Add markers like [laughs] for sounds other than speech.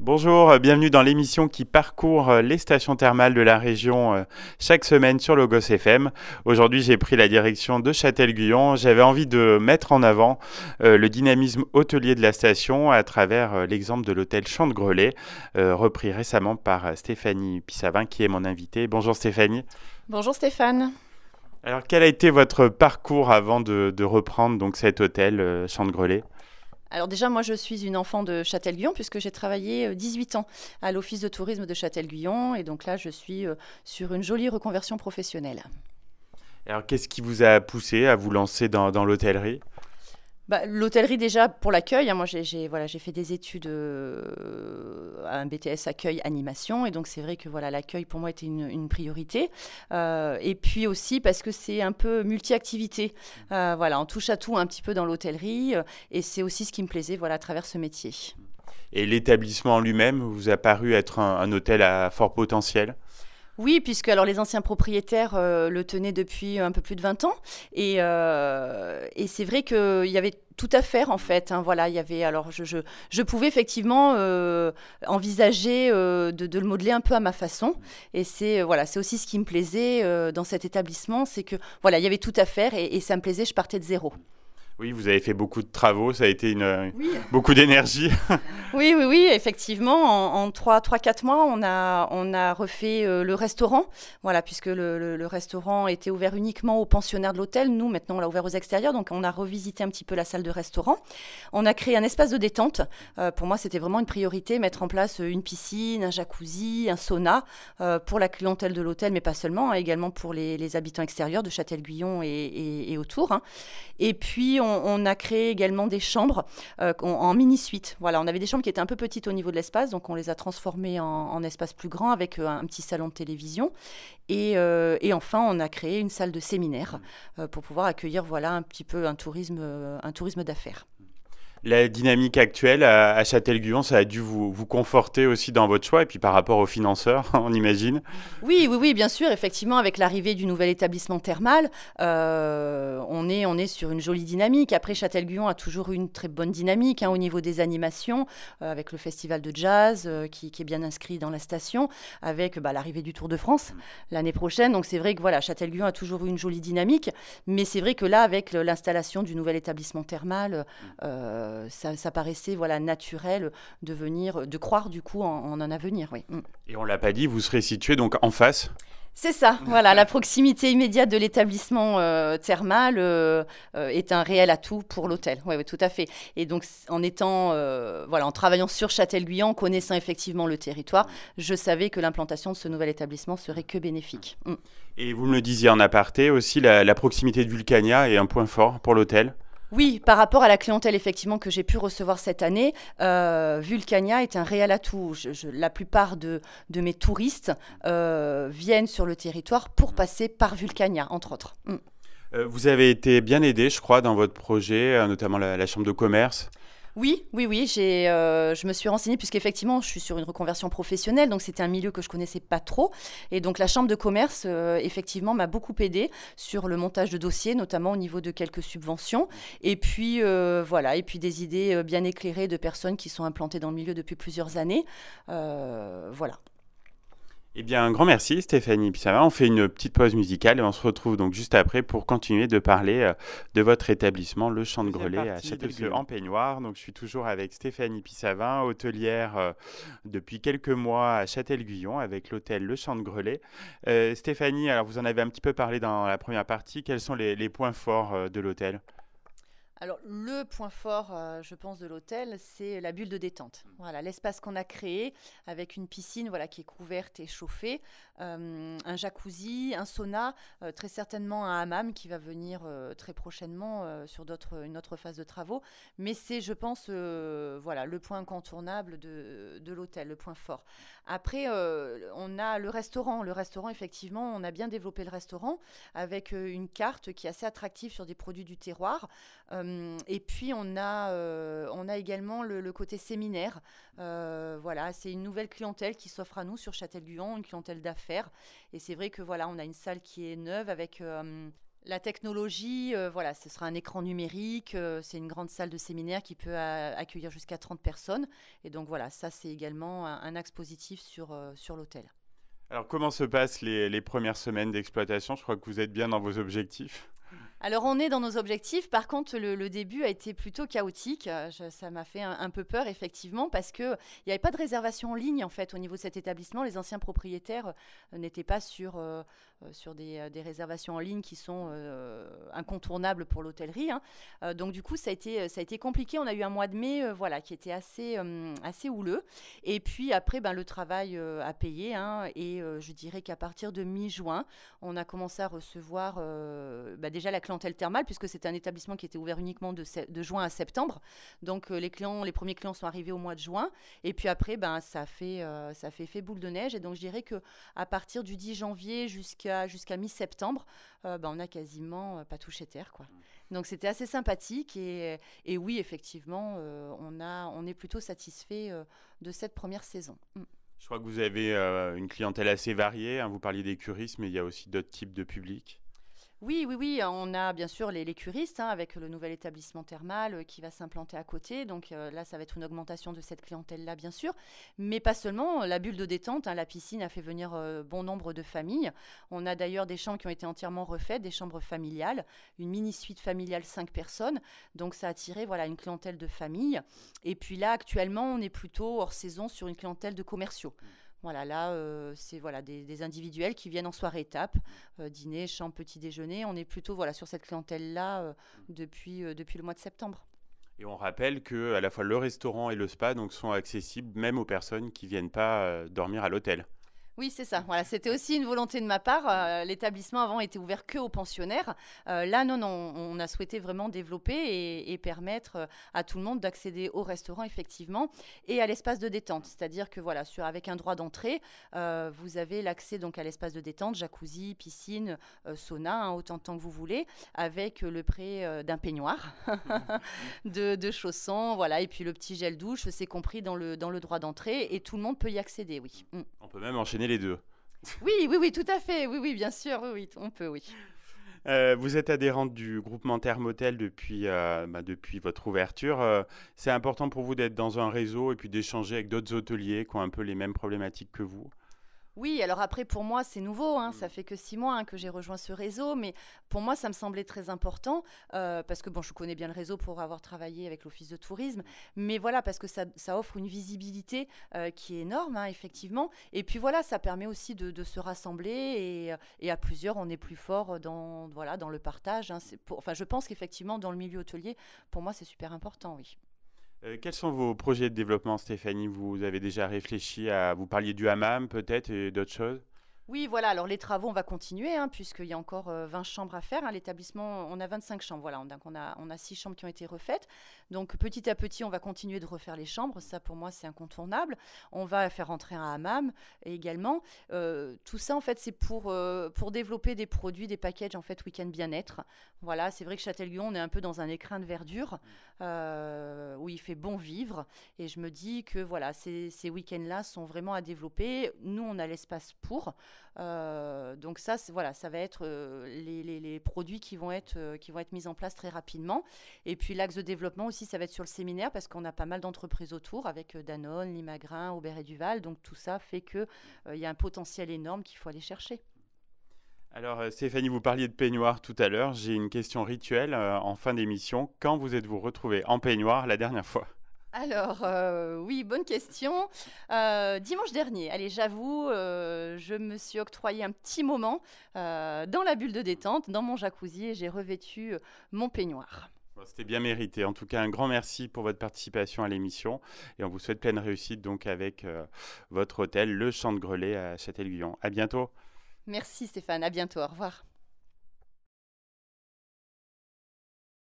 Bonjour, euh, bienvenue dans l'émission qui parcourt euh, les stations thermales de la région euh, chaque semaine sur Logos FM. Aujourd'hui, j'ai pris la direction de Châtel-Guyon. J'avais envie de mettre en avant le dynamisme hôtelier de la station à travers l'exemple de l'hôtel Champ de grelais repris récemment par Stéphanie Pissavin, qui est mon invitée. Bonjour Stéphanie. Bonjour Stéphane. Alors, quel a été votre parcours avant de, reprendre donc cet hôtel Champ de grelais alors déjà, moi, je suis une enfant de Châtel-Guyon puisque j'ai travaillé 18 euh, ans à l'Office de tourisme de Châtel-Guyon. Et donc là, je suis euh, sur une jolie reconversion professionnelle. Alors, qu'est-ce qui vous a poussé à vous lancer dans, dans l'hôtellerie bah, l'hôtellerie déjà pour l'accueil. Hein, moi, j'ai voilà, fait des études euh, à un BTS accueil animation, et donc c'est vrai que voilà, l'accueil pour moi était une, priorité. Euh, et puis aussi parce que c'est un peu multi-activité. Mmh. Euh, voilà, on touche à tout un petit peu dans l'hôtellerie, et c'est aussi ce qui me plaisait voilà, à travers ce métier. Mmh. Et l'établissement en lui-même vous a paru être un hôtel à fort potentiel oui, puisque alors les anciens propriétaires euh, le tenaient depuis un peu plus de 20 ans. Euh, et, c'est vrai qu'il y avait tout à faire en fait. Hein, voilà, il y avait alors je, pouvais effectivement euh, envisager de, le modeler un peu à ma façon. Et c'est voilà, aussi ce qui me plaisait dans cet établissement, c'est que voilà, il y avait tout à faire et ça me plaisait. Je partais de zéro. Oui, vous avez fait beaucoup de travaux, ça a été une, euh, beaucoup d'énergie. [laughs] oui, oui, oui, effectivement. En, en 3-4 mois, on a, on a refait euh, le restaurant, voilà, puisque le, le, restaurant était ouvert uniquement aux pensionnaires de l'hôtel. Nous, maintenant, on l'a ouvert aux extérieurs, donc on a revisité un petit peu la salle de restaurant. On a créé un espace de détente. Euh, pour moi, c'était vraiment une priorité, mettre en place une piscine, un jacuzzi, un sauna, pour la clientèle de l'hôtel, mais pas seulement, hein, également pour les, habitants extérieurs de Châtel-Guyon et, et, autour. Hein. Et puis, on on, a créé également des chambres euh, en mini-suite. Voilà, on avait des chambres qui étaient un peu petites au niveau de l'espace, donc on les a transformées en, en espace plus grand avec euh, un, petit salon de télévision. Euh, et, enfin, on a créé une salle de séminaire pour pouvoir accueillir voilà, un petit peu un tourisme d'affaires la dynamique actuelle à, Châtel-Guyon, ça a dû vous, conforter aussi dans votre choix, et puis par rapport aux financeurs, [laughs] on imagine Oui, oui, oui, bien sûr, effectivement, avec l'arrivée du nouvel établissement thermal, euh, on, est, on est sur une jolie dynamique. Après, Châtel-Guyon a toujours eu une très bonne dynamique hein, au niveau des animations, euh, avec le festival de jazz euh, qui, est bien inscrit dans la station, avec bah, l'arrivée du Tour de France l'année prochaine. Donc c'est vrai que voilà, Châtel-Guyon a toujours eu une jolie dynamique, mais c'est vrai que là, avec l'installation du nouvel établissement thermal, ça, paraissait voilà naturel de venir, de croire du coup en, en un avenir. Mm. Et on l'a pas dit, vous serez situé donc en face c'est ça, [laughs] voilà, la proximité immédiate de l'établissement euh, thermal euh, euh, est un réel atout pour l'hôtel. Oui, tout à fait. Et donc, en étant, voilà, en travaillant sur Châtel-Guyon, connaissant effectivement le territoire, mm. je savais que l'implantation de ce nouvel établissement serait que bénéfique. Mm. Et vous me le disiez en aparté aussi, la proximité de Vulcania est un point fort pour l'hôtel. Oui, par rapport à la clientèle effectivement que j'ai pu recevoir cette année, euh, Vulcania est un réel atout. la plupart de, mes touristes euh, viennent sur le territoire pour passer par Vulcania, entre autres. Mm. Euh, vous avez été bien aidé, je crois, dans votre projet, notamment la Chambre de commerce. Oui, oui, oui. Euh, je me suis renseignée puisqu'effectivement, je suis sur une reconversion professionnelle, donc c'était un milieu que je connaissais pas trop. Et donc la chambre de commerce, euh, effectivement, m'a beaucoup aidée sur le montage de dossiers, notamment au niveau de quelques subventions. Et puis euh, voilà, et puis des idées bien éclairées de personnes qui sont implantées dans le milieu depuis plusieurs années. voilà. Eh bien, un grand merci Stéphanie Pissavin. On fait une petite pause musicale et on se retrouve donc juste après pour continuer de parler euh, de votre établissement, le Champ de Grelet à en peignoir. Donc, je suis toujours avec Stéphanie Pissavin, hôtelière euh, depuis quelques mois à Châtel-Guyon avec l'hôtel Le Champ de Grelet. Euh, Stéphanie, alors vous en avez un petit peu parlé dans la première partie. Quels sont les points forts de l'hôtel alors le point fort, euh, je pense, de l'hôtel, c'est la bulle de détente. Mm. Voilà, l'espace qu'on a créé avec une piscine, voilà, qui est couverte et chauffée, euh, un jacuzzi, un sauna, euh, très certainement un hammam qui va venir très prochainement sur une autre phase de travaux. Mais c'est, je pense, voilà, le point incontournable de, l'hôtel, le point fort. Après, on a le restaurant. Le restaurant, effectivement, on a bien développé le restaurant avec une carte qui est assez attractive sur des produits du terroir. Euh, et puis on a, euh, on a également le, côté séminaire. Euh, voilà, c'est une nouvelle clientèle qui s'offre à nous sur Châtel-Guyon, une clientèle d'affaires. Et c'est vrai que voilà, on a une salle qui est neuve avec la technologie, voilà, ce sera un écran numérique, c'est une grande salle de séminaire qui peut accueillir jusqu'à 30 personnes. Et donc voilà, ça c'est également un, axe positif sur, sur l'hôtel. Alors comment se passent les premières semaines d'exploitation Je crois que vous êtes bien dans vos objectifs. Alors on est dans nos objectifs. Par contre, le, début a été plutôt chaotique. Euh, ça m'a fait un, peu peur effectivement parce que il n'y avait pas de réservation en ligne en fait au niveau de cet établissement. Les anciens propriétaires euh, n'étaient pas sur euh, sur des, réservations en ligne qui sont incontournables pour l'hôtellerie. Hein. donc du coup, ça a été ça a été compliqué. On a eu un mois de mai voilà qui était assez assez houleux. Et puis après, ben le travail a payé. Hein. et je dirais qu'à partir de mi-juin, on a commencé à recevoir ben, déjà la clientèle thermale, puisque c'était un établissement qui était ouvert uniquement de, de juin à septembre. Donc euh, les clients, les premiers clients sont arrivés au mois de juin. Et puis après, ben, ça, fait, euh, ça fait, fait boule de neige. Et donc je dirais qu'à partir du 10 janvier jusqu'à jusqu'à mi-septembre, euh, ben, on a quasiment pas touché terre. Quoi. Donc c'était assez sympathique. Et, et oui, effectivement, on, a, on est plutôt satisfait de cette première saison. Mm. Je crois que vous avez une clientèle assez variée. Hein. Vous parliez d'écurisme, mais il y a aussi d'autres types de publics. Oui, oui, oui. On a bien sûr les, curistes hein, avec le nouvel établissement thermal euh, qui va s'implanter à côté. Donc euh, là, ça va être une augmentation de cette clientèle-là, bien sûr. Mais pas seulement. La bulle de détente, hein, la piscine a fait venir euh, bon nombre de familles. On a d'ailleurs des chambres qui ont été entièrement refaites, des chambres familiales, une mini-suite familiale 5 personnes. Donc ça a attiré voilà, une clientèle de famille. Et puis là, actuellement, on est plutôt hors saison sur une clientèle de commerciaux. Mmh. Voilà, là, euh, c'est voilà, des, individuels qui viennent en soirée étape, euh, dîner, champ, petit déjeuner. On est plutôt voilà, sur cette clientèle-là euh, depuis, le mois de septembre. Et on rappelle que à la fois le restaurant et le spa donc, sont accessibles même aux personnes qui ne viennent pas dormir à l'hôtel. Oui, c'est ça. Voilà, c'était aussi une volonté de ma part. Euh, l'établissement avant était ouvert que aux pensionnaires. Euh, là, non, non, on a souhaité vraiment développer et, permettre euh, à tout le monde d'accéder au restaurant effectivement et à l'espace de détente. C'est-à-dire que voilà, sur, avec un droit d'entrée, vous avez l'accès donc à l'espace de détente, jacuzzi, piscine, sauna, hein, autant de temps que vous voulez, avec le prêt d'un peignoir, [laughs] de, chaussons, voilà, et puis le petit gel douche, c'est compris dans le dans le droit d'entrée et tout le monde peut y accéder. Oui. Mm. On peut même enchaîner les deux. Oui, oui, oui, tout à fait. Oui, oui, bien sûr. Oui, on peut, oui. Euh, vous êtes adhérente du groupement Thermotel depuis, euh, bah, depuis votre ouverture. Euh, c'est important pour vous d'être dans un réseau et puis d'échanger avec d'autres hôteliers qui ont un peu les mêmes problématiques que vous oui, alors après, pour moi, c'est nouveau. Hein. Ça mm. fait que six mois hein, que j'ai rejoint ce réseau. Mais pour moi, ça me semblait très important euh, parce que, bon, je connais bien le réseau pour avoir travaillé avec l'Office de tourisme. Mais voilà, parce que ça, offre une visibilité euh, qui est énorme, hein, effectivement. Et puis voilà, ça permet aussi de, se rassembler. Euh, et, à plusieurs, on est plus fort dans, voilà, dans le partage. enfin, je pense qu'effectivement, dans le milieu hôtelier, pour moi, c'est super important, oui. Euh, quels sont vos projets de développement, Stéphanie Vous avez déjà réfléchi à. Vous parliez du hammam peut-être et d'autres choses oui, voilà. Alors, les travaux, on va continuer, hein, puisqu'il y a encore 20 euh, chambres à faire. Hein. L'établissement, on a 25 chambres. Voilà. Donc, on a, on 6 chambres qui ont été refaites. Donc, petit à petit, on va continuer de refaire les chambres. Ça, pour moi, c'est incontournable. On va faire rentrer un hammam également. Euh, tout ça, en fait, c'est pour, euh, pour développer des produits, des packages, en fait, week-end bien-être. Voilà. C'est vrai que châtel on est un peu dans un écrin de verdure mm. où il fait bon vivre. Et je me dis que, voilà, ces, ces week-ends-là sont vraiment à développer. Nous, on a l'espace pour. Euh, donc ça, voilà, ça va être euh, les, produits qui vont être euh, qui vont être mis en place très rapidement. Et puis l'axe de développement aussi, ça va être sur le séminaire parce qu'on a pas mal d'entreprises autour avec Danone, Limagrain, Aubert et Duval. Donc tout ça fait que il y a un potentiel énorme qu'il faut aller chercher. Alors Stéphanie, vous parliez de peignoir tout à l'heure. J'ai une question rituelle en fin d'émission. Quand vous êtes-vous retrouvée en peignoir la dernière fois alors, euh, oui, bonne question. Euh, dimanche dernier, allez, j'avoue, euh, je me suis octroyé un petit moment dans la bulle de détente, dans mon jacuzzi, et j'ai revêtu mon peignoir. C'était bien mérité. En tout cas, un grand merci pour votre participation à l'émission et on vous souhaite pleine réussite donc avec votre hôtel, le Champ de Grelet à Châtel-Guyon. À bientôt. Merci Stéphane, à bientôt, au revoir.